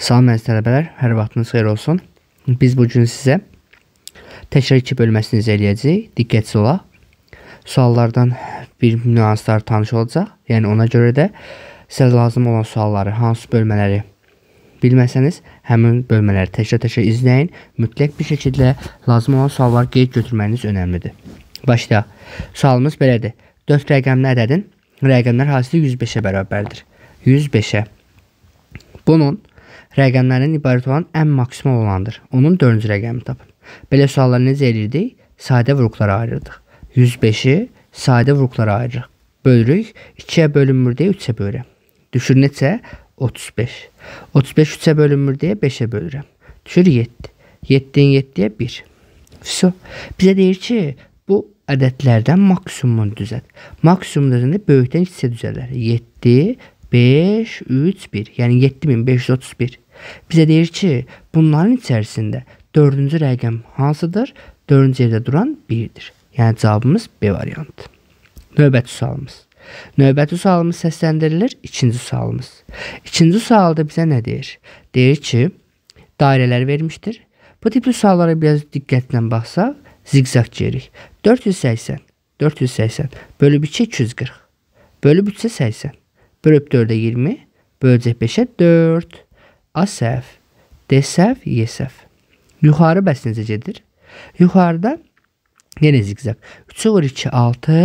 Salam əziz tələbələr, hər vaxtınız xeyir olsun. Biz bu gün sizə təkrar 2 bölməsini izləyəcəyik. Diqqətli olaq. Suallardan bir nüanslar tanış olacaq. Yəni ona görə də sizə lazım olan sualları, hansı bölmələri bilməsəniz, həmin bölmələri təkrar-təkrar izləyin. Mütləq bir şəkildə lazım olan suallar qeyd götürməyiniz önəmlidir. Başlayaq. Sualımız belədir. 4 rəqəmli ədədin rəqəmlər hasili 105-ə bərabərdir. 105-ə. Bunun rəqəmlərdən ibarət olan ən maksimal olandır. Onun 4-cü rəqəmini tapın. Belə sualları necə edirdik? Sadə vurğulara ayırırdıq. 105-i sadə vurğulara ayırırıq. Bölürük, 2-yə bölünmür deyə 3-ə bölürəm. Düşür neçə? 35. 35 3-ə bölünmür deyə 5-ə bölürəm. Düşür 7. 7-dən 7-yə 1. Vəsə. Bizə deyir ki, bu ədədlərdən maksimumunu düzəlt. Maksimum düzəndə böyükdən kiçiyə düzələr. 7 5, 3, 1. Yəni 7531. Bizə deyir ki, bunların içərisində 4-cü rəqəm hansıdır? 4-cü yerdə duran 1-dir. Yəni cavabımız B variantı. Növbəti sualımız. Növbəti sualımız səsləndirilir ikinci sualımız. İkinci sualda bizə nə deyir? Deyir ki, dairələr vermişdir. Bu tipli suallara biraz diqqətlə baxsaq, ziqzaq çeyirik. 480, 480 bölüb 2 240. Bölüb 3 80. Bölüb 4-ə 20. Böləcək 5-ə 4. A səhv. D səhv, Y səhv. Yuxarı bəs necə gedir? Yuxarıda yenə zigzag. 3-ə vur 2, 6.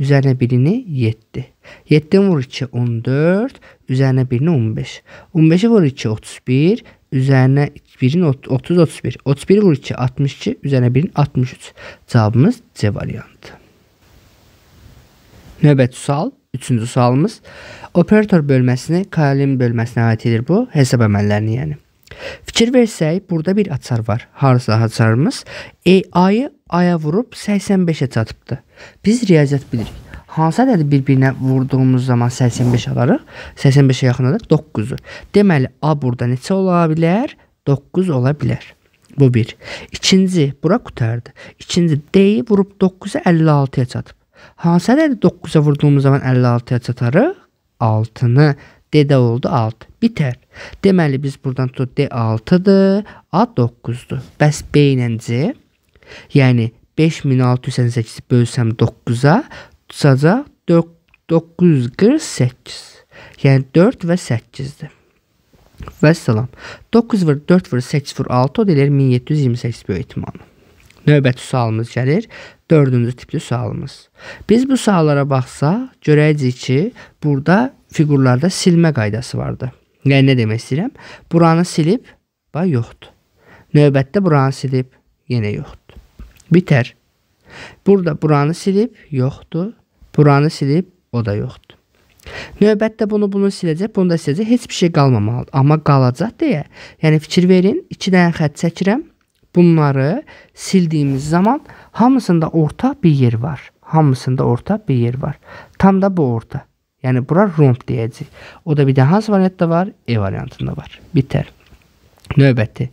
Üzərinə 1-ini 7. 7-dən vur 2, 14. Üzərinə 1-ini 15. 15-ə vur 2, 31. Üzərinə 1-in 30, 31. 31-i vur 2, 62. Üzərinə 1-in 63. Cavabımız C variantı. Növbəti sual. Üçüncü sualımız operator bölməsini kalim bölməsinə aid edir bu hesab əməllərini, yəni. Fikir versək, burada bir açar var. Harsa açarımız AI-ı aya vurub 85-ə çatıbdı. Biz riyaziyyat bilirik. Hansı ədədi bir-birinə vurduğumuz zaman 85 alarıq? 85-ə yaxınladıq 9-u. Deməli A burada neçə ola bilər? 9 ola bilər. Bu 1. İkinci bura qutardı. İkinci D-yi vurub 9-u 56-ya çatıb. Hansı ədədi 9-a vurduğumuz zaman 56-ya çatarıq? 6-nı D-də oldu 6. Bitər. Deməli biz buradan tutaq D 6-dır, A 9-dur. Bəs B ilə C, yəni 5688 bölsəm 9-a tutacaq 948. Yəni 4 və 8-dir. Vəssalam. 9 vur 4 vur 8 vur 6 o da eləyir 1728 böyük ehtimalla. Növbəti sualımız gəlir dördüncü tipli sualımız. Biz bu suallara baxsaq, görəcəyik ki, burada fiqurlarda silmə qaydası vardı. Yəni nə demək istəyirəm? Buranı silib, bax yoxdur. Növbətdə buranı silib, yenə yoxdur. Bitər. Burada buranı silib, yoxdur. Buranı silib, o da yoxdur. Növbətdə bunu bunu siləcək, bunu da siləcək, heç bir şey qalmamalıdır. Amma qalacaq deyə, yəni fikir verin, 2 dənə xətt çəkirəm, bunları sildiyimiz zaman hamısında ortaq bir yer var. Hamısında ortaq bir yer var. Tam da bu orta. Yəni bura romb deyəcəyik. O da bir də hansı variantda var? E variantında var. Bitər. Növbəti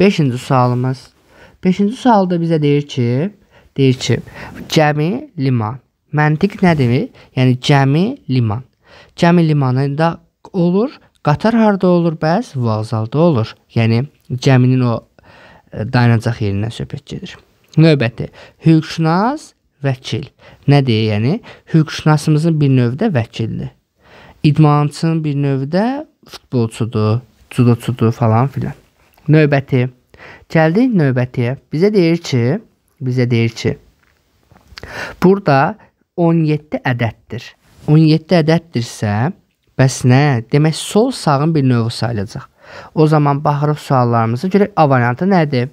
5-ci sualımız. 5-ci sualda bizə deyir ki, deyir ki, cəmi liman. Məntiq nə demək? Yəni cəmi liman. Cəmi limanında olur, qatar harda olur? Bəs vağzalda olur. Yəni cəminin o dayanacaq yerindən söhbət gedir. Növbəti hüquqşünas vəkil. Nədir? Yəni hüquqşünasımızın bir növdə vəkildir. İdmançının bir növdə futbolçudur, cüdoçudur falan filan. Növbəti. Gəldik növbətiyə. Bizə deyir ki, bizə deyir ki, burada 17 ədəddir. 17 ədəddirsə, bəs nə? Demək sol sağın bir növü sayılacaq. O zaman baxırıq suallarımızı görək A variantı nədir?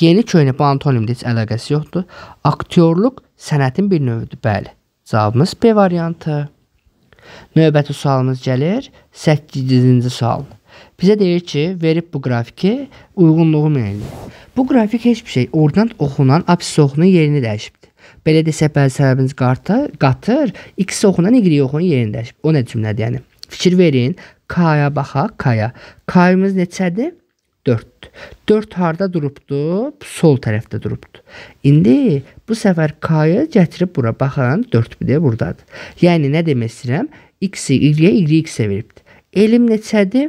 Yeni köynək bu antonimlə heç əlaqəsi yoxdur. Aktyorluq sənətin bir növüdür, bəli. Cavabımız B variantı. Növbəti sualımız gəlir. 8-ci sual. Bizə deyir ki, verib bu qrafiki uyğunluğu müəyyən edir. Bu qrafik heç bir şey, oradan oxunan absis oxunun yerini dəyişibdir. Belə desək, bəzi sərəbimiz qartı, qatır, x oxunan y oxunun yerini dəyişib. O nə cümlədir yəni? Fikir verin, K-ya baxaq, K-ya. K-ımız neçədir? 4. 4 harda durubdu? Sol tərəfdə durubdu. İndi bu səfər K-yı gətirib bura baxan 4 bir də burdadır. Yəni nə demək istəyirəm? X-i Y-yə, Y-i X-ə veribdi. Elim neçədir?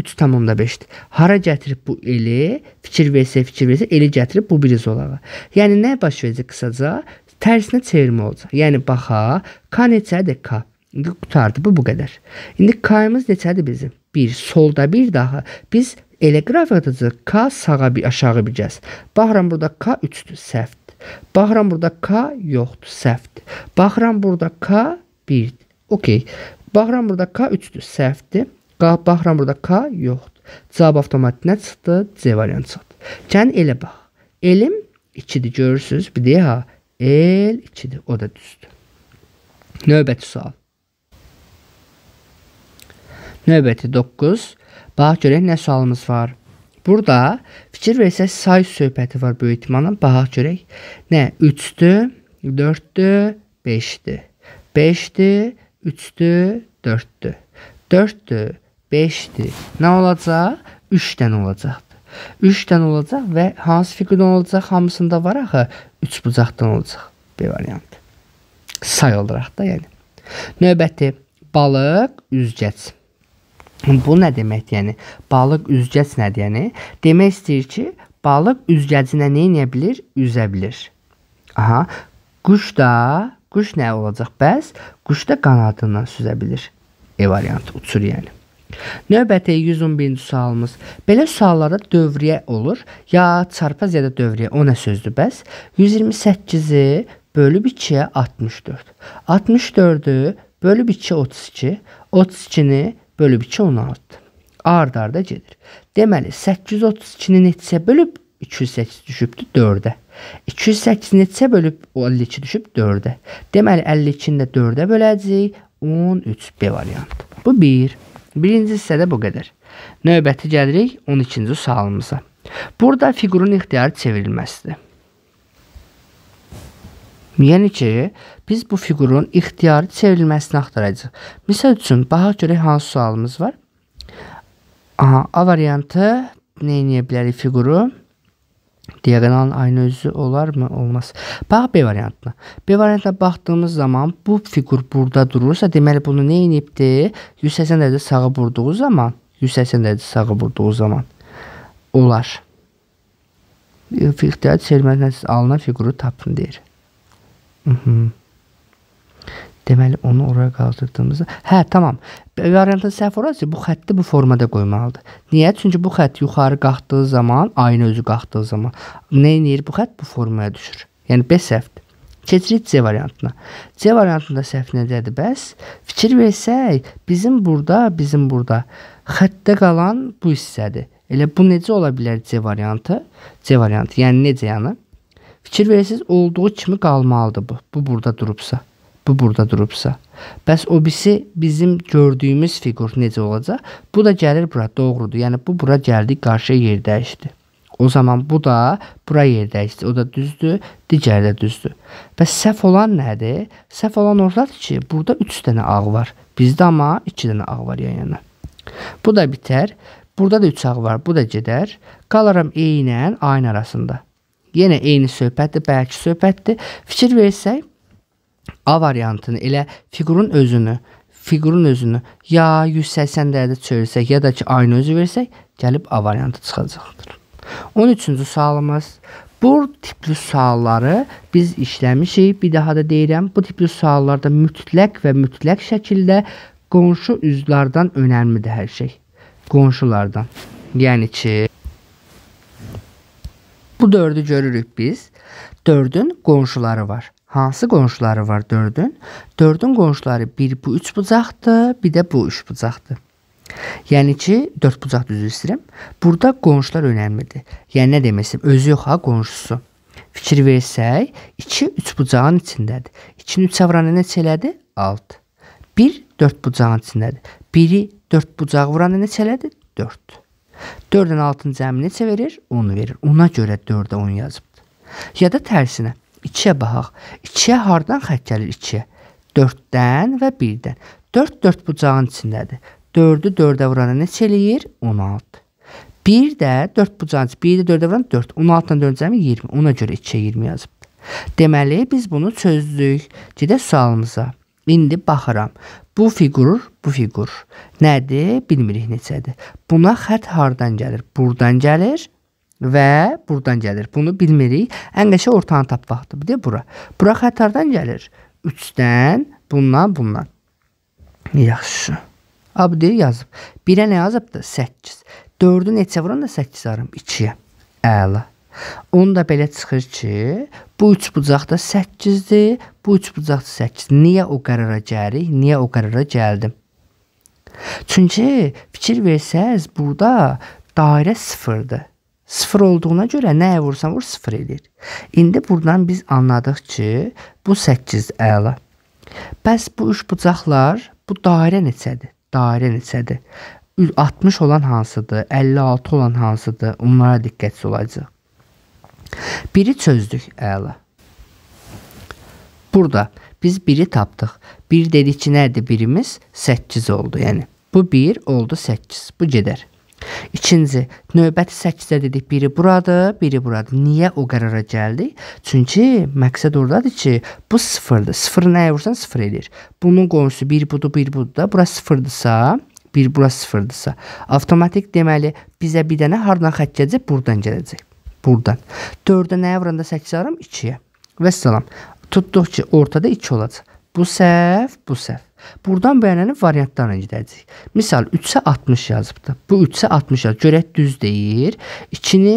3,5-dir. Hara gətirib bu eli? Fikir versə, fikir versə, eli gətirib bu bir izolağa. Yəni nə baş verəcək qısaca? Tərsinə çevirmə olacaq. Yəni baxa, K neçədir? K. İndi qurtardı bu bu qədər. İndi K-mız neçədir bizim? 1 solda bir daha. Biz elə qrafikadacağıq. K sağa bir aşağı biləcəz. Baxıram burada K 3-dür, səhvdir. Baxıram burada K yoxdur, səhvdir. Baxıram burada K 1-dir. Okay. Baxıram burada K 3-dür, səhvdir. Baxıram burada K yoxdur. Cavab avtomatinə çıxdı, C variantı çıxdı. Gəlin elə bax. Elim 2-dir, görürsüz? Bir deyə ha. El 2-dir, o da düzdür. Növbəti sual. Növbəti 9. Bax görək nə sualımız var. Burada fikir versək say söhbəti var böyük ehtimalla. Bax görək. Nə? 3-dür, 4-dür, 5-dir. 5-dir, 3-dür, 4-dür. 4-dür, 5-dir. Nə olacaq? 3 dənə olacaq. 3 dənə olacaq və hansı figurdan olacaq? Hamısında var axı 3 bucaqdan olacaq. B variantı. Say olaraq da, yəni. Növbəti balıq, üzgəc. Bu nə deməkdir? Yəni balıq üzgəc nədir? Yəni demək istəyir ki, balıq üzgəcinə nə edə bilər? Üzə bilər. Aha. Quş da, quş nə olacaq bəs? Quş da qanadından süzə bilər. E variantı uçur yəni. Növbəti 111-ci sualımız. Belə suallarda dövriyə olur. Ya çarpaz ya da dövriyə. O nə sözdür bəs? 128-i bölüb 2-yə 64. 64-ü bölüb 2 32. 32-ni bölüb 2 16. Ard-arda gedir. Deməli 832-ni neçəyə bölüb 208 düşübdü 4-ə. 208-ni neçəyə bölüb 52 düşüb 4-ə. Deməli 52-ni də 4-ə böləcəyik. 13 B variantı. Bu 1. Bir. Birinci hissədə bu qədər. Növbəti gəlirik 12-ci sualımıza. Burada fiqurun ixtiyarı çevrilməsidir. Yəni ki, biz bu fiqurun ixtiyari çevrilməsini axtaracağıq. Məsəl üçün baxaq görək hansı sualımız var. Aha, A variantı nə edə bilərik fiquru? Diagonalın aynı özü olarmı? Olmaz. Bax B variantına. B variantına baxdığımız zaman bu fiqur burada durursa, deməli bunu nə edibdi? 180 dərəcə sağa vurduğu zaman, 180 dərəcə sağa vurduğu zaman olar. İxtiyar çevirmə nəticəsində alınan fiquru tapın deyir. Deməli onu oraya qaldırdığımızda, hə, tamam. Variantın səhv orası bu xətti bu formada qoymalıdır. Niyə? Çünki bu xətt yuxarı qalxdığı zaman, ayın özü qalxdığı zaman nə edir? Bu xətt bu formaya düşür. Yəni B səhvdir. Keçirik C variantına. C variantında səhv nədədir? Bəs fikir versək, bizim burada, bizim burada xəttdə qalan bu hissədir. Elə bu necə ola bilər C variantı? C variantı. Yəni necə yəni? Fikir verirsiniz, olduğu kimi qalmalıdır bu. Bu burada durubsa, bu burada durubsa. Bəs o birisi bizim gördüyümüz fiqur necə olacaq? Bu da gəlir bura, doğrudur. Yəni bu bura gəldi, qarşı yer dəyişdi. O zaman bu da bura yer dəyişdi. O da düzdür, digəri də düzdür. Bəs səhv olan nədir? Səhv olan ordadır ki, burada 3 dənə ağ var. Bizdə amma 2 dənə ağ var yan-yana. Bu da bitər. Burada da 3 ağ var. Bu da gedər. Qalaram E ilə A-ın arasında yenə eyni söhbətdir, bəlkə söhbətdir. Fikir versək, A variantını elə fiqurun özünü, fiqurun özünü ya 180 dərəcədə çevirsək, ya da ki aynı özü versək, gəlib A variantı çıxacaqdır. 13-cü sualımız Bu tipli sualları biz işləmişik. Bir daha da deyirəm, bu tipli suallarda mütləq və mütləq şəkildə qonşu üzvlərdən önəmlidir hər şey. Qonşulardan. Yəni ki, Bu dördü görürük biz. Dördün qonşuları var. Hansı qonşuları var dördün? Dördün qonşuları bir bu üç bucaqdır, bir də bu üç bucaqdır. Yəni ki, dörd bucaq düzü istəyirəm. Burada qonşular önəmlidir. Yəni nə deməsəm, özü yox ha, qonşusu. Fikir versək, 2 3 bucağın içindədir. 2-ni 3-ə vuranı neçə elədi? 6. 1 4 bucağın içindədir. 1-i 4 bucağı vuranı neçə elədi? 4. 4-dən 6-nı cəmi neçə verir? 10 verir. Ona görə 4-də 10 yazıbdır. Ya da tərsinə. 2-yə baxaq. 2-yə hardan xətt gəlir 2-yə? 4-dən və 1-dən. 4 4 bucağın içindədir. 4-ü 4-ə vuranda neçə eləyir? 16. 1 də 4 bucağın, 1-i 4-ə vuran 4. 16-dan 4 cəmi 20. Ona görə 2-yə 20 yazıbdır. Deməli biz bunu çözdük. Gedək sualımıza. İndi baxıram. Bu fiqur, bu fiqur. Nədir? Bilmirik neçədir. Buna xətt hardan gəlir? Burdan gəlir və burdan gəlir. Bunu bilmirik. Ən qəşə ortanı tapmaqdır. Bir də bura. Bura xətt hardan gəlir? 3-dən, bundan, bundan. Yaxşı. Abdi yazıb. 1-ə nə yazıbdı? 8. 4-ü neçə vuran da 8 arım 2-yə. Əla. Onda belə çıxır ki, bu üç bucaq da 8-dir, bu üç bucaq da 8. Niyə o qərara gəlirik? Niyə o qərara gəldim? Çünki fikir versəz, burada dairə 0-dır. 0 olduğuna görə nəyə vursan vur 0 edir. İndi burdan biz anladıq ki, bu 8 əla. Bəs bu üç bucaqlar, bu dairə neçədir? Dairə neçədir? 60 olan hansıdır? 56 olan hansıdır? Onlara diqqətli olacağıq. Biri çözdük, əla. Burada biz biri tapdıq. Bir dedik ki, nədir birimiz? 8 oldu, yəni. Bu 1 oldu 8. Bu gedər. İkinci, növbəti 8-də dedik, biri buradır, biri buradır. Niyə o qərara gəldik? Çünki məqsəd ordadır ki, bu 0-dır. 0 nəyə vursan 0 edir. Bunun qonşusu 1 budur, 1 budur da. Bura 0-dırsa, 1 bura 0-dırsa, avtomatik deməli bizə bir dənə hardan xətt gələcək? Burdan gələcək buradan. 4-ə nəyə vuranda 8 aram? 2-yə. Və salam. Tutduq ki, ortada 2 olacaq. Bu səhv, bu səhv. Buradan bəyənəni variantlarla gedəcəyik. Misal 3-ə 60 yazıbdı. Bu 3-ə 60 yazıb. Görək düz deyir. 2-ni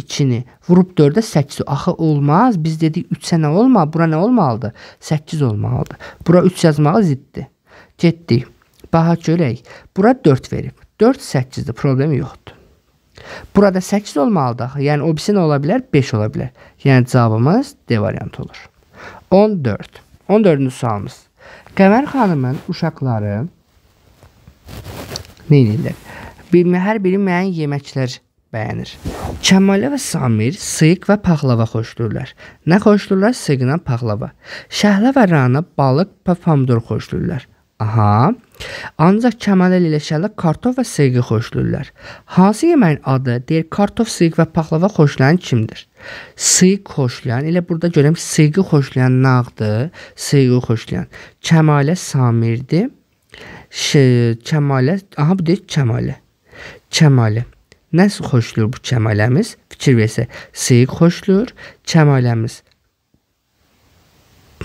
2-ni vurub 4-ə 8 axı olmaz. Biz dedik 3-ə nə olma, bura nə olmalıdır? 8 olmalıdır. Bura 3 yazmağa ziddir. Getdik. Baha görək. Bura 4 verib. 4 8-dir. Problemi yoxdur. Burada 8 olmalıdır axı. Yəni o birisi nə ola bilər? 5 ola bilər. Yəni cavabımız D variantı olur. 14. 14-cü sualımız. Qəmər xanımın uşaqları nə edirlər? Bilmə hər biri müəyyən yeməklər bəyənir. Kəmalə və Samir sıyıq və paxlava xoşlayırlar. Nə xoşlayırlar? Sıyıqla paxlava. Şəhlə və Rana balıq və pomidor xoşlayırlar. Aha. Ancaq Kəmaləli ilə Şələ kartof və sıyğı xoşlayırlar. Hansı yeməyin adı? Deyir, kartof, sıyıq və paxlava xoşlayan kimdir? Sıyıq xoşlayan, elə burada görəm ki, sıyığı xoşlayan nağdır, sıyığı xoşlayan. Kəmalə Samirdir. Ş Kəmalə, aha bu deyir Kəmalə. Kəmalə. Nəsə xoşlayır bu Kəmaləmiz? Fikir versə, sıyıq xoşlayır, Kəmaləmiz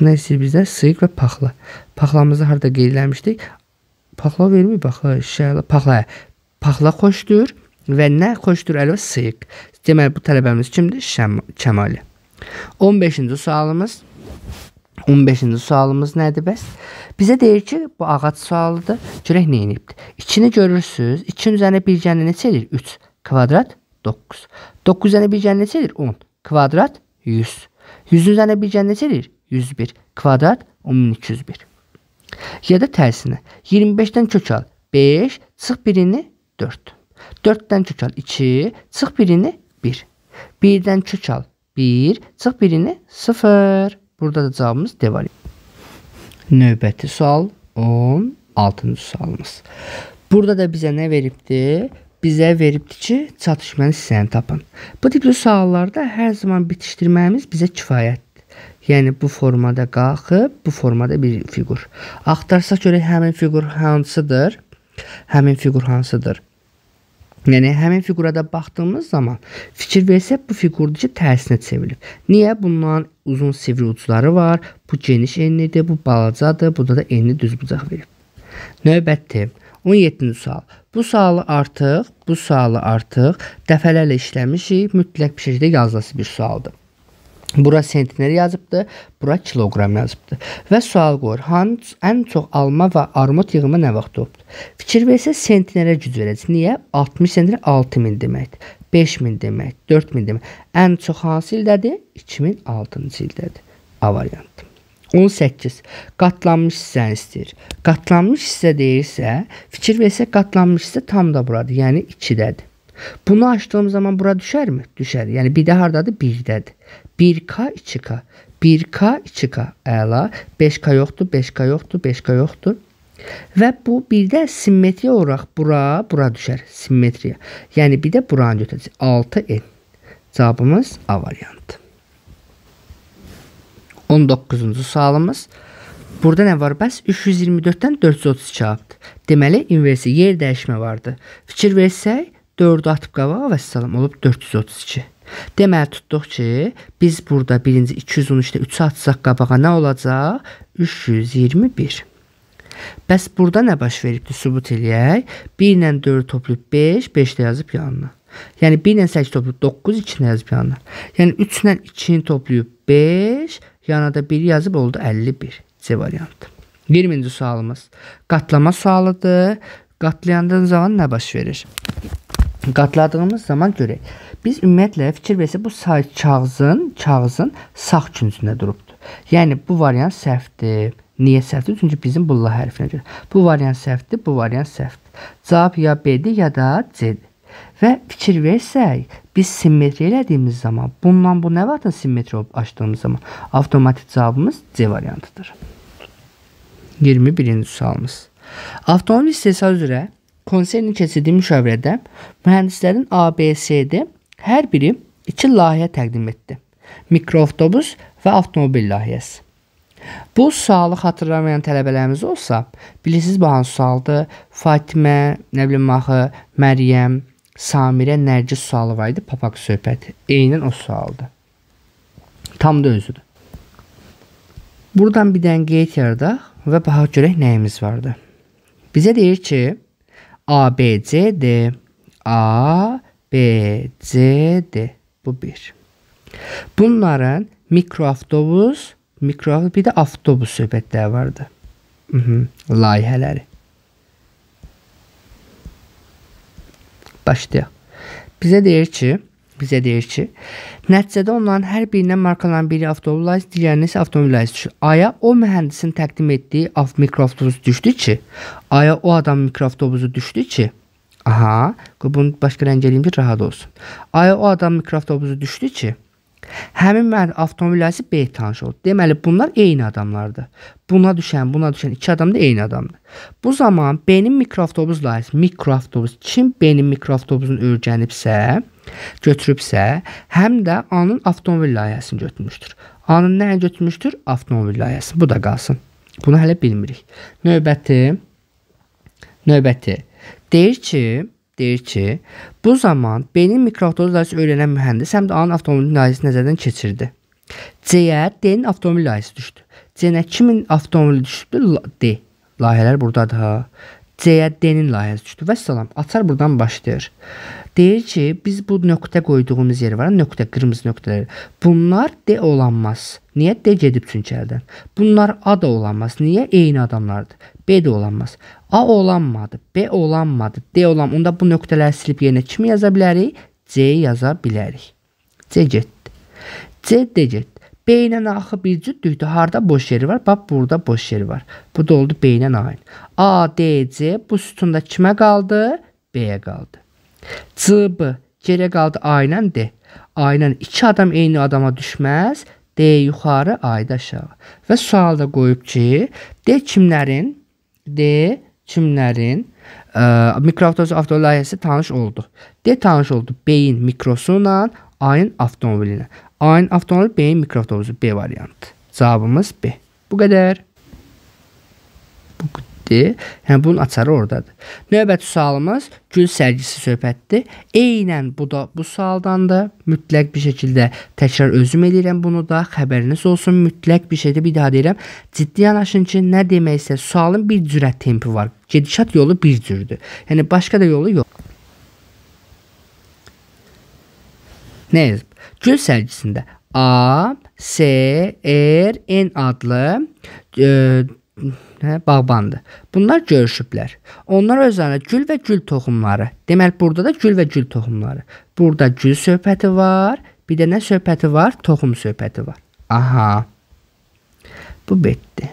nə istəyir bizdən? Sıyıq və paxla. Paxlamızı harda qeyd eləmişdik? Paxla vermir baxı, şəhərlə paxla. Paxla xoşdur və nə xoşdur əlvə sıyıq. Deməli bu tələbəmiz kimdir? Şəm Kəmali. 15-ci sualımız 15-ci sualımız nədir bəs? Bizə deyir ki, bu ağac sualıdır. Görək nə edibdi. 2-ni görürsüz. 2-nin üzərinə 1 gəlin neçə edir? 3 kvadrat 9. 9 üzərinə 1 gəlin neçə edir? 10 kvadrat 100. 100-ün üzərinə 1 gəlin neçə edir? 101 kvadrat 1201. Ya da tərsinə 25-dən kök al 5, çıx birini 4. 4-dən kök al 2, çıx birini 1. 1-dən kök al 1, çıx birini 0. Burada da cavabımız D variantı. Növbəti sual 16-cı sualımız. Burada da bizə nə veribdi? Bizə veribdi ki, çatışmanın hissəni tapın. Bu tipli suallarda hər zaman bitişdirməyimiz bizə kifayətdir. Yəni bu formada qalxıb bu formada bir fiqur. Axtarsaq görək həmin fiqur hansıdır? Həmin fiqur hansıdır? Yəni həmin fiqurada baxdığımız zaman fikir versək bu fiqurdur ki, tərsinə çevrilib. Niyə? Bundan uzun sivri ucları var. Bu geniş enlidir, bu balacadır. Burada da enli düz bucaq verib. Növbəti 17-ci sual. Bu sualı artıq, bu sualı artıq dəfələrlə işləmişik. Mütləq bir şəkildə yazılası bir sualdır. Bura sentner yazıbdı, bura kiloqram yazıbdı. Və sual qoyur: "Hans ən çox alma və armud yığımı nə vaxt olubdu?" Fikir versə sentnerə güc verəcək. Niyə? 60 sentner 6000 deməkdir. 5000 demək, 4000 demək. Ən çox hansı ildədir? 2006-cı ildədir. A variantı. 18. Qatlanmış hissəni istəyir. Qatlanmış hissə deyirsə, fikir versə qatlanmış hissə tam da buradır, yəni 2-dədir. Bunu açdığım zaman bura düşərmi? Düşər. Yəni bir də hardadır? 1-dədir. 1K 2K. 1K 2K əla, 5K yoxdur, 5K yoxdur, 5K yoxdur. Və bu bir də simmetriya olaraq bura, bura düşər simmetriya. Yəni bir də buranı götürəcək. 6N. Cavabımız A variantı. 19-cu sualımız. Burada nə var? Bəs 324-dən 432 abdır. Deməli, inversi yer dəyişmə vardı. Fikir versək, 4-ü atıb qabağa və salam olub 432. Deməli tutduq ki, biz burada birinci 213-də 3-ü atsaq qabağa nə olacaq? 321. Bəs burada nə baş veribdi? Sübut eləyək. 1 ilə 4 toplayıb 5, 5 də yazıb yanına. Yəni 1 ilə 8 toplayıb 9, 2 də yazıb yanına. Yəni 3 ilə 2-ni toplayıb 5, yana da 1 yazıb oldu 51. C variantı. 20-ci sualımız qatlama sualıdır. Qatlayandığın zaman nə baş verir? qatladığımız zaman görək. Biz ümumiyyətlə fikir versək bu kağızın, kağızın sağ küncündə durubdur. Yəni bu variant səhvdir. Niyə səhvdir? Çünki bizim bulla hərfinə görə. Bu variant səhvdir, bu variant səhvdir. Cavab ya B-dir, ya da C-dir. Və fikir versək, biz simmetri elədiyimiz zaman, bundan bu nə vaxtın simmetri olub açdığımız zaman avtomatik cavabımız C variantıdır. 21-ci sualımız. Avtomobil istehsal üzrə konseyin keçirdiyi müşavirədə mühəndislərin ABSD hər biri iki layihə təqdim etdi. Mikroavtobus və avtomobil layihəsi. Bu sualı xatırlamayan tələbələrimiz olsa, bilirsiniz bu hansı sualdır? Fatimə, nə bilim axı, Məryəm, Samirə, Nərgiz sualı var idi, papaq söhbəti. Eynən o sualdır. Tam da özüdür. Buradan bir dənə qeyd yaradaq və baxaq görək nəyimiz vardı. Bizə deyir ki, ABCD. ABCD. Bu bir. Bunların mikroavtobus, mikroavtobus bir də avtobus söhbətləri vardı. Hı mhm, -hı, layihələri. Başlayaq. Bizə deyir ki, bizə deyir ki, Nəticədə onların hər birinə markalanan biri avtobus, digərinə isə avtomobillər düşür. Aya o mühəndisin təqdim etdiyi av mikroavtobus düşdü ki, aya o adam mikroavtobusu düşdü ki, aha, bunu başqa rəng eləyim ki, rahat olsun. Aya o adam mikroavtobusu düşdü ki, Həmin mən avtomobilləsi B tanış oldu. Deməli bunlar eyni adamlardır. Buna düşən, buna düşən iki adam da eyni adamdır. Bu zaman B-nin mikroavtobus layihəsi, mikroavtobus kim B-nin mikroavtobusunu öyrənibsə, götürübsə, həm də A-nın avtomobil layihəsini götürmüşdür. A-nın nəyə götürmüşdür? Avtomobil layihəsini. Bu da qalsın. Bunu hələ bilmirik. Növbəti növbəti deyir ki, deyir ki, bu zaman beynin mikroavtobus öyrənən mühəndis həm də anın avtomobil layihəsi nəzərdən keçirdi. C-yə D-nin avtomobil layihəsi düşdü. C-nə kimin avtomobili düşdü? D. Layihələr burdadır ha. C-yə D-nin layihəsi düşdü. Vəssalam. Açar burdan başlayır deyir ki, biz bu nöqtə qoyduğumuz yer var, nöqtə qırmızı nöqtələr. Bunlar D olanmaz. Niyə D gedib çünki əldən. Bunlar A da olanmaz. Niyə eyni adamlardır? B də olanmaz. A olanmadı, B olanmadı, D olan. Onda bu nöqtələri silib yerinə kimi yaza bilərik? C yaza bilərik. C getdi. C D getdi. Beynən axı bir cüddükdür. Harda boş yeri var? Bax burada boş yeri var. Bu da oldu beynən ayn. A, D, C bu sütunda kimə qaldı? B-yə qaldı. CB gerə qaldı aynan D. Aynan iki adam eyni adama düşməz. D yuxarı, A da aşağı. Və sualda qoyub ki, D kimlərin D kimlərin ə, mikroavtobus avtolayihəsi tanış oldu. D tanış oldu beyin mikrosu ilə, ayın avtomobili ilə. Ayın avtomobili beyin mikroavtobusu B variantı. Cavabımız B. Bu qədər bitdi. Yəni bunun açarı ordadır. Növbəti sualımız gül sərgisi söhbətidir. Eynən bu da bu sualdan da mütləq bir şəkildə təkrar özüm eləyirəm bunu da xəbəriniz olsun. Mütləq bir şeydə bir daha deyirəm. Ciddi yanaşın ki, nə deməksə sualın bir cürə tempi var. Gedişat yolu bir cürdür. Yəni başqa da yolu yox. Nə yazıb? Gül sərgisində A, S, R, N adlı e, hə, bağbandır. Bunlar görüşüblər. Onlar özlərinə gül və gül toxumları. Deməli burada da gül və gül toxumları. Burada gül söhbəti var, bir də nə söhbəti var? Toxum söhbəti var. Aha. Bu bitdi.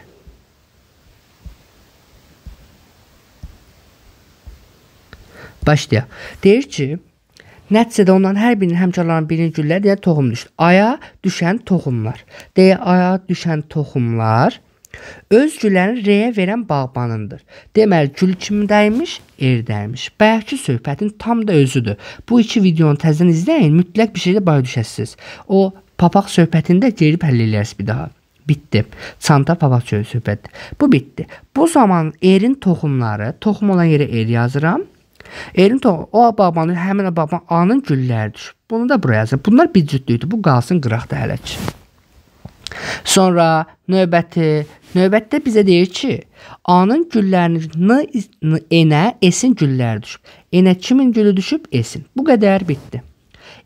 Başlayaq. Deyir ki, Nəticədə ondan hər birinin həmkarlarının birinin gülləri deyə toxum düşdü. Aya düşən toxumlar. Deyə aya düşən toxumlar Öz güləri reyə verən bağbanındır. Deməli, gül kimi dəymiş, er dəymiş. Bayaqki söhbətin tam da özüdür. Bu iki videonu təzədən izləyin, mütləq bir şeydə başa düşəsiniz. O papaq söhbətində geri həll eləyərsiniz bir daha. Bitdi. Çanta papaq söhbəti. Bu bitdi. Bu zaman erin toxumları, toxum olan yerə er yazıram. Elin to o babanın həmin o babanın anın gülləridir. Bunu da buraya yazır. Bunlar bir cütlükdür. Bu qalsın qıraqda hələ ki. Sonra növbəti növbətdə bizə deyir ki, A-nın güllərini N-ə, S-in gülləri düşüb. N-ə kimin gülü düşüb? S-in. Bu qədər bitdi.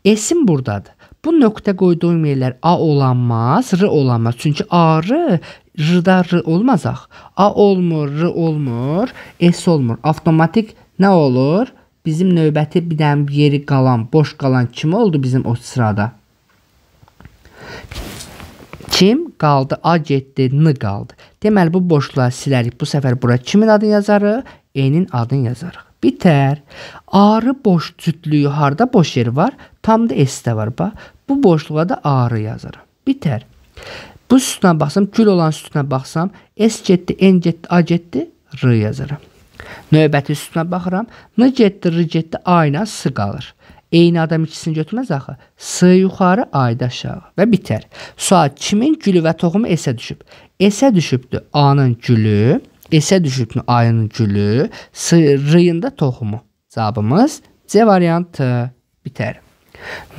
S-in burdadır. Bu nöqtə qoyduğum yerlər A olanmaz, R olanmaz. Çünki A, R, R-da R olmazaq. A olmur, R olmur, S olmur. Avtomatik nə olur? Bizim növbəti bir dəm yeri qalan, boş qalan kim oldu bizim o sırada? Kim qaldı? A getdi, n qaldı. Deməli bu boşluğa silərik. Bu səfər bura kimin adını yazarıq? E-nin adını yazarıq. Bitər. Arı boş cütlüyü harda boş yer var? Tam da S-də var bax. Bu boşluğa da arı yazırıq. Bitər. Bu sütuna baxsam, gül olan sütuna baxsam, S getdi, N getdi, A getdi, R yazıram. Növbəti sütuna baxıram. N getdi, R getdi, A ilə S qalır. Eyni adam ikisini götürməz axı. S yuxarı, A-da aşağı və bitər. Sual kimin gülü və toxumu S-ə düşüb? S-ə düşübdü A-nın gülü, S-ə düşübdü A-nın gülü, S-rıyında toxumu. Cavabımız C variantı bitər.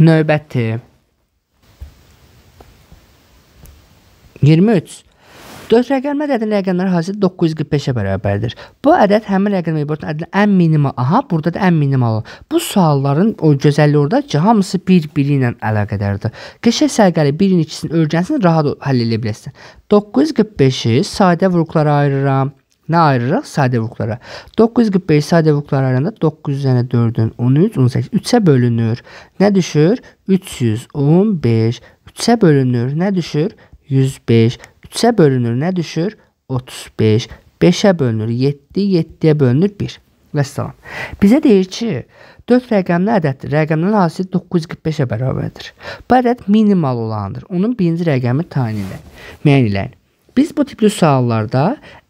Növbəti 23 Dörd rəqəmlər ədədin rəqəmləri hasilə 945-ə bərabərdir. Bu ədəd həmin rəqəmə ibarət ədədin ən minimal, aha, burada da ən minimalı. Bu sualların o gözəlliyi orada ki, hamısı bir-biri ilə əlaqədardır. Qəşəng sərgəli birin ikisini öyrənsin, rahat həll edə biləsən. 945-i sadə vurğulara ayırıram. Nə ayırırıq? Sadə vurğulara. 945 sadə vurğular arasında 900 dənə 4-ün 13, 18 3-ə bölünür. Nə düşür? 315. 3-ə bölünür. Nə düşür? 105. 3-ə bölünür nə düşür? 35. 5-ə bölünür 7, 7-yə bölünür 1. Vəssalam. Bizə deyir ki, 4 rəqəmli ədəddir. Rəqəmlərin hadisi 945-ə bərabərdir. Bu ədəd minimal olandır. Onun birinci rəqəmi təyin elə. Müəyyən eləyin. Biz bu tipli suallarda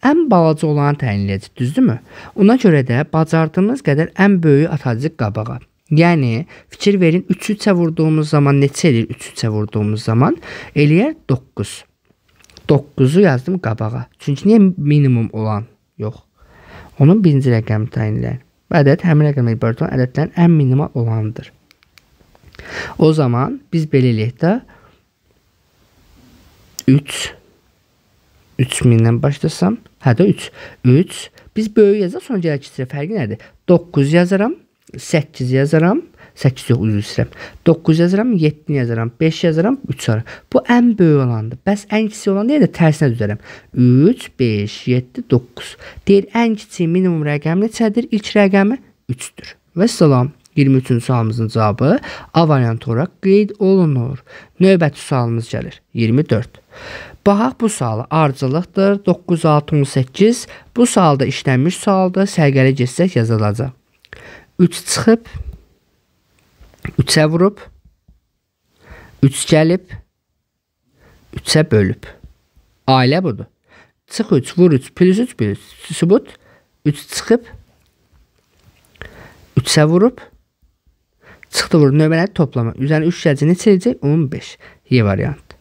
ən balaca olanı təyin edəcəyik, düzdürmü? Ona görə də bacardığımız qədər ən böyüyü atacağıq qabağa. Yəni fikir verin 3-3-ə vurduğumuz zaman neçə eləyir 3-3-ə vurduğumuz zaman? Eləyər 9. 9-u yazdım qabağa. Çünki niyə minimum olan? Yox. Onun birinci rəqəmi təyinlənir. Və ədəd həmin rəqəmə ibarət olan ədədlərin ən minimal olanıdır. O zaman biz belə eləyək də 3 3000-dən başlasam, hə də 3. 3 biz böyük yazaq, sonra gələk kiçilə fərqi nədir? 9 yazaram, 8 yazaram, 8 yox, üzr istəyirəm. 9 yazıram, 7 yazıram, 5 yazıram, 3 yazıram. Bu ən böyük olandır. Bəs ən kiçik olan nədir? Tərsinə düzərəm. 3, 5, 7, 9. Deyir ən kiçik minimum rəqəm neçədir? İlk rəqəmi 3-dür. Və salam. 23-cü sualımızın cavabı A variantı olaraq qeyd olunur. Növbəti sualımız gəlir. 24. Baxaq bu sualı ardıcılıqdır. 9, 6, 18. Bu sualda işlənmiş sualda sərgəli geçsək yazılacaq. 3 çıxıb 3-ə vurub, 3 gəlib, 3-ə bölüb. Ailə budur. Çıx 3, vur 3, plus 3, plus sübut. 3 çıxıb, 3-ə vurub, çıxdı vurub, növbələri toplama. Üzərinə 3 gəlcə neçə edəcək? 15. Y variant.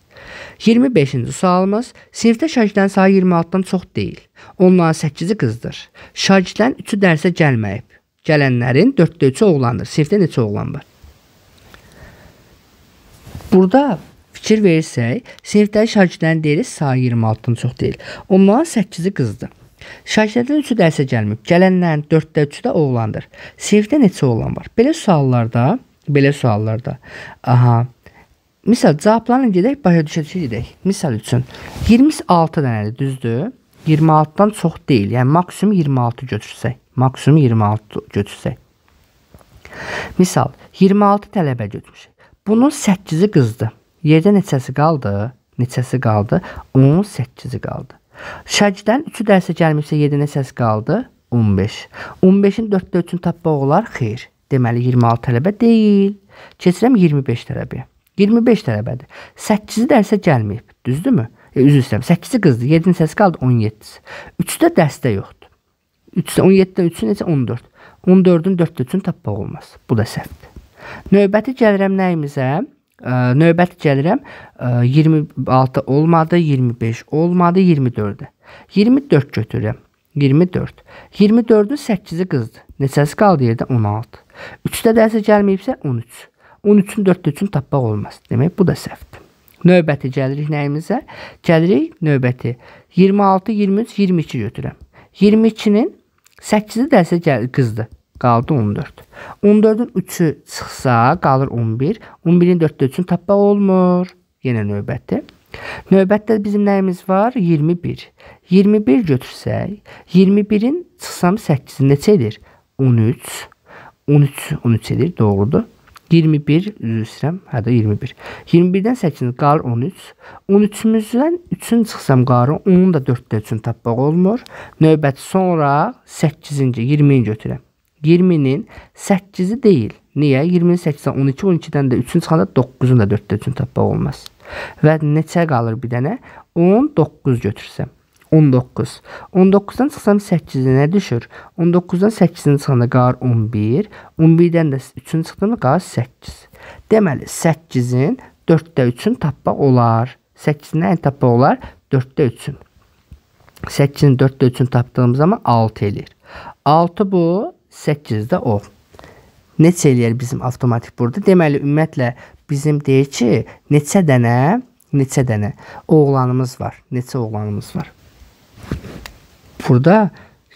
25-ci sualımız. Sinifdə şagirdlərin sayı 26-dan çox deyil. Onların 8-i qızdır. Şagirdlərin 3-ü dərsə gəlməyib. Gələnlərin 4-də 3-ü oğlandır. Sinifdə neçə oğlan var? Burada fikir versək, sinifdəki şagirdlərin deyil, sayı 26-dan çox deyil. Onların 8-i qızdır. Şagirdlərdən 3-ü dərsə gəlməyib. Gələnlərin 4-də 3-ü də oğlandır. Sinifdə neçə oğlan var? Belə suallarda, belə suallarda. Aha. Misal cavablarla gedək, başa düşəcək gedək. Misal üçün 26 dənədir, düzdür? 26-dan çox deyil. Yəni maksimum 26 götürsək, maksimum 26 götürsək. Misal 26 tələbə götürmüş. Bunun 8-i qızdı. Yerdə neçəsi qaldı? Neçəsi qaldı? 18-i qaldı. Şəcdən 3-ü dərsə gəlmişsə 7 neçəsi qaldı? 15. 15-in 4-də 3-ünü tapmaq olar? Xeyr. Deməli 26 tələbə deyil. Keçirəm 25 tələbə. 25 tələbədir. 8-i dərsə gəlməyib, düzdürmü? E, üzr istəyirəm. 8-i qızdı, 7-nin səsi qaldı 17-si. 3-də dəstə yoxdur. 3-də 17-dən 3-ü necə 14? 14-ün 4-də 3-ünü tapmaq olmaz. Bu da səhvdir. Növbəti gəlirəm nəyimizə? Ə, növbəti gəlirəm ə, 26 olmadı, 25 olmadı, 24-ə. 24 götürürəm. 24. 24-ün 8-i qızdır. Neçəsi qaldı yerdə? 16. 3-də də əsə gəlməyibsə 13. 13-ün 4-ün tapmaq olmaz. Demək bu da səhvdir. Növbəti gəlirik nəyimizə? Gəlirik növbəti. 26, 23, 22 götürəm. 22-nin 8-i də əsə qızdır qaldı 14. 14-ün 3-ü çıxsa qalır 11. 11-in 4-də 3-ünü tapmaq olmur. Yenə növbətdir. Növbətdə bizim nəyimiz var? 21. 21 götürsək, 21-in çıxsam 8-i neçə edir? 13. 13 13 edir, doğrudur. 21 üzr istəyirəm. Hə də 21. 21-dən 8 qalır 13. 13-ümüzdən 3-ün çıxsam qarı, onun da 4-də 3-ünü tapmaq olmur. Növbəti sonra 8-ci, 20-ni götürəm. 20-nin 8-i deyil. Niyə? 20-nin 8-dən 12, 12-dən də 3-ünü çıxanda 9-un da 4-də 3-ünü tapmaq olmaz. Və neçə qalır bir dənə? 19 götürsəm. 19. 19-dan çıxsam 8-ə nə düşür? 19-dan 8-ni çıxanda qalır 11. 11-dən də 3-ünü çıxdığımda qalır 8. Deməli 8-in 4-də 3-ünü tapmaq olar. 8-in ən tapmaq olar 4-də 3-ünü. 8-in 4-də 3-ünü tapdığım zaman 6 eləyir. 6 bu 8-də o. Neçə eləyər bizim avtomatik burada? Deməli, ümumiyyətlə bizim deyir ki, neçə dənə, neçə dənə oğlanımız var. Neçə oğlanımız var. Burada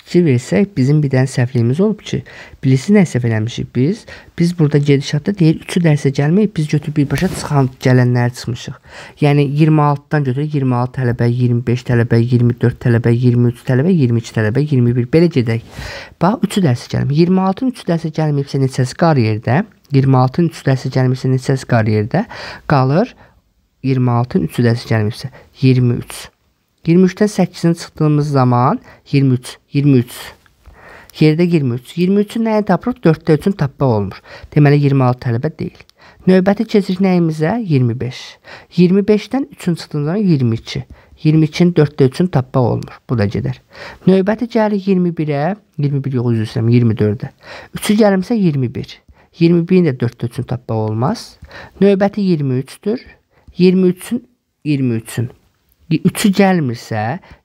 fikir versək, bizim bir dənə səhvliyimiz olub ki, bilirsiz nə səhv eləmişik biz? Biz burada gedişatda deyir 3 dərsə gəlməyib, biz götürüb birbaşa çıxan gələnləri çıxmışıq. Yəni 26-dan götürək 26 tələbə, 25 tələbə, 24 tələbə, 23 tələbə, 22 tələbə, 21 belə gedək. Bax 3 dərsə gəlmir. 26-nın 3 dərsə gəlməyibsə neçəsi qar yerdə? 26-nın 3 dərsə gəlməyibsə neçəsi qar yerdə? Qalır 26-nın 3 dərsə gəlməyibsə 23. 23-dən 8-ni çıxdığımız zaman 23, 23. Yerdə 23. 23-ün nəyi tapırıq? 4-də 3-ün tapmaq olmur. Deməli 26 tələbə deyil. Növbəti keçirik nəyimizə? 25. 25-dən 3-ün çıxdığında 22. 22-nin 4-də 3-ün tapmaq olmur. Bu da gedər. Növbəti gəlir 21-ə. 21 yox, üzr istəyirəm, 24-də. 3-ü gəlirsə 21. 21-in də 4-də 3-ün tapmaq olmaz. Növbəti 23-dür. 23-ün 23-ün 3-ü gəlmirsə,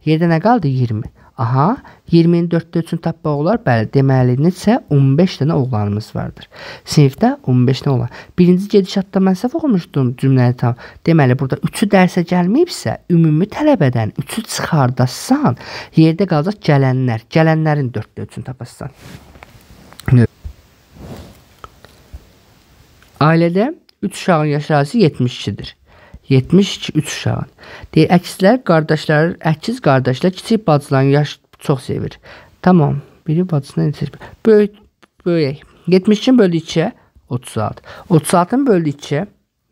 yerdə nə qaldı? 20. Aha, 20-ni 4-də 3-ünü tapmaq olar. Bəli, deməli necə 15 dənə oğlanımız vardır. Sinifdə 15 dənə oğlan. Birinci gedişatda mən səhv oxumuşdum cümləni tam. Deməli burada 3-ü dərsə gəlməyibsə, ümumi tələbədən 3-ü çıxardasan, yerdə qalacaq gələnlər. Gələnlərin 4-də 3-ünü tapasan. Ailədə 3 uşağın yaş ərazisi 72-dir. 73 uşağın. Deyir, əkslər qardaşlar, əkiz qardaşlar kiçik bacıların yaş çox sevir. Tamam, biri bacısına necə? Böyük böyük. 72 bölü 2 36. 36-ın bölü 2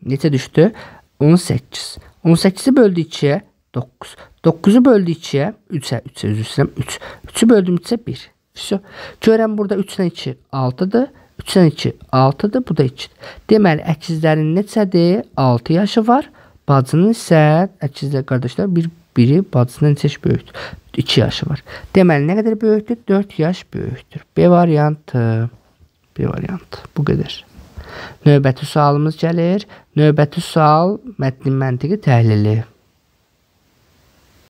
necə düşdü? 18. 18-i böldü 2 9. 9-u böldü 2-yə 3-ə 3 üzr istəyirəm 3. 3-ü böldüm 3-ə 1. Vəsə. Görən burada 3-lə 2 6-dır. 3-lə 2 6-dır. Bu da 2-dir. Deməli əkizlərin neçədir? 6 yaşı var. Bacının isə əkizlər qardaşlar bir biri bacısından neçə yaş böyükdür? 2 yaşı var. Deməli nə qədər böyükdür? 4 yaş böyükdür. B variantı. B variantı. Bu qədər. Növbəti sualımız gəlir. Növbəti sual mətnin məntiqi təhlili.